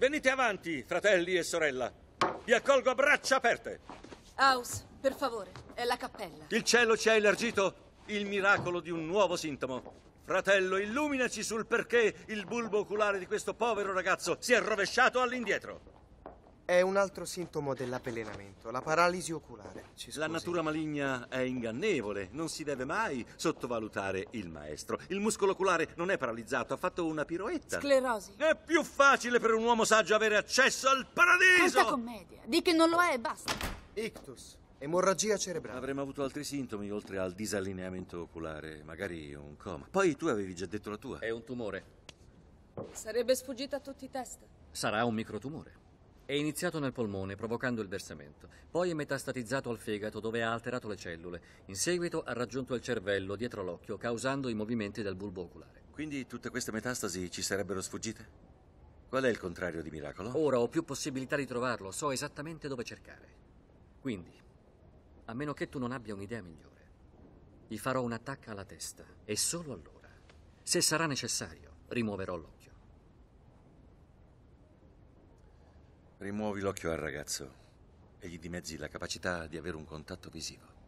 Venite avanti, fratelli e sorella. Vi accolgo a braccia aperte. Aus, per favore, è la cappella. Il cielo ci ha elargito il miracolo di un nuovo sintomo. Fratello, illuminaci sul perché il bulbo oculare di questo povero ragazzo si è rovesciato all'indietro. È un altro sintomo dell'avvelenamento, la paralisi oculare. Ci la natura maligna è ingannevole, non si deve mai sottovalutare il maestro. Il muscolo oculare non è paralizzato, ha fatto una piroetta. Sclerosi. È più facile per un uomo saggio avere accesso al paradiso. Questa commedia, di che non lo è e basta. Ictus. Emorragia cerebrale. Avremmo avuto altri sintomi oltre al disallineamento oculare, magari un coma. Poi tu avevi già detto la tua. È un tumore. Sarebbe sfuggito a tutti i test. Sarà un microtumore. È iniziato nel polmone provocando il versamento, poi è metastatizzato al fegato dove ha alterato le cellule, in seguito ha raggiunto il cervello dietro l'occhio causando i movimenti del bulbo oculare. Quindi tutte queste metastasi ci sarebbero sfuggite? Qual è il contrario di miracolo? Ora ho più possibilità di trovarlo, so esattamente dove cercare. Quindi, a meno che tu non abbia un'idea migliore, gli farò un'attacca alla testa e solo allora, se sarà necessario, rimuoverò l'occhio. Rimuovi l'occhio al ragazzo e gli dimezzi la capacità di avere un contatto visivo.